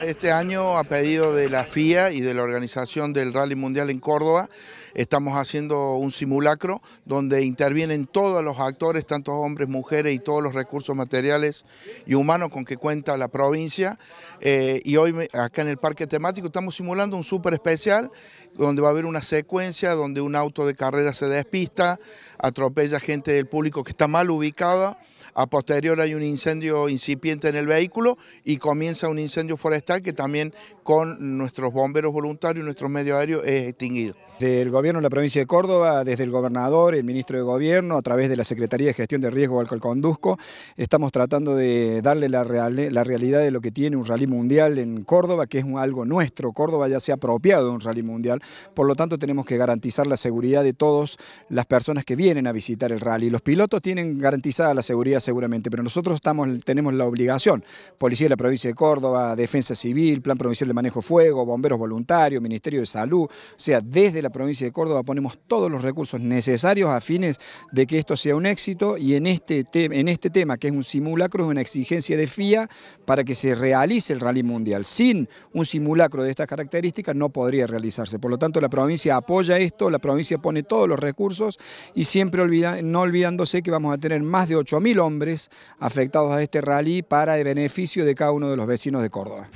Este año, a pedido de la FIA y de la organización del Rally Mundial en Córdoba, estamos haciendo un simulacro donde intervienen todos los actores, tantos hombres, mujeres y todos los recursos materiales y humanos con que cuenta la provincia. Eh, y hoy acá en el parque temático estamos simulando un súper especial donde va a haber una secuencia donde un auto de carrera se despista, atropella gente del público que está mal ubicada a posterior hay un incendio incipiente en el vehículo y comienza un incendio forestal que también con nuestros bomberos voluntarios y nuestros medios aéreos es extinguido. Del gobierno de la provincia de Córdoba, desde el gobernador, el ministro de gobierno, a través de la Secretaría de Gestión de Riesgo Alcohol Conduzco, estamos tratando de darle la, la realidad de lo que tiene un rally mundial en Córdoba, que es algo nuestro. Córdoba ya se ha apropiado de un rally mundial, por lo tanto tenemos que garantizar la seguridad de todas las personas que vienen a visitar el rally. Los pilotos tienen garantizada la seguridad seguramente, pero nosotros tenemos la obligación, Policía de la Provincia de Córdoba, Defensa Civil, Plan Provincial de Manejo de Fuego, Bomberos Voluntarios, Ministerio de Salud, o sea, desde la Provincia de Córdoba ponemos todos los recursos necesarios a fines de que esto sea un éxito y en este, en este tema, que es un simulacro, es una exigencia de FIA para que se realice el Rally Mundial. Sin un simulacro de estas características no podría realizarse. Por lo tanto, la provincia apoya esto, la provincia pone todos los recursos y siempre no olvidándose que vamos a tener más de 8.000 hombres afectados a este rally para el beneficio de cada uno de los vecinos de Córdoba.